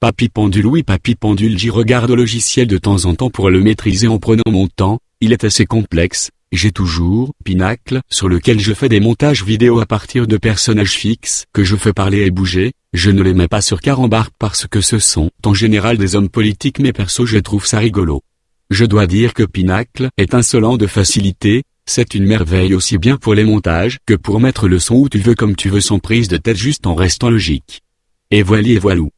Papy Pendule oui Papy Pendule j'y regarde le logiciel de temps en temps pour le maîtriser en prenant mon temps, il est assez complexe, j'ai toujours Pinacle sur lequel je fais des montages vidéo à partir de personnages fixes que je fais parler et bouger. Je ne les mets pas sur carambar parce que ce sont en général des hommes politiques mais perso je trouve ça rigolo. Je dois dire que Pinacle est insolent de facilité, c'est une merveille aussi bien pour les montages que pour mettre le son où tu veux comme tu veux sans prise de tête juste en restant logique. Et voilà et voilou.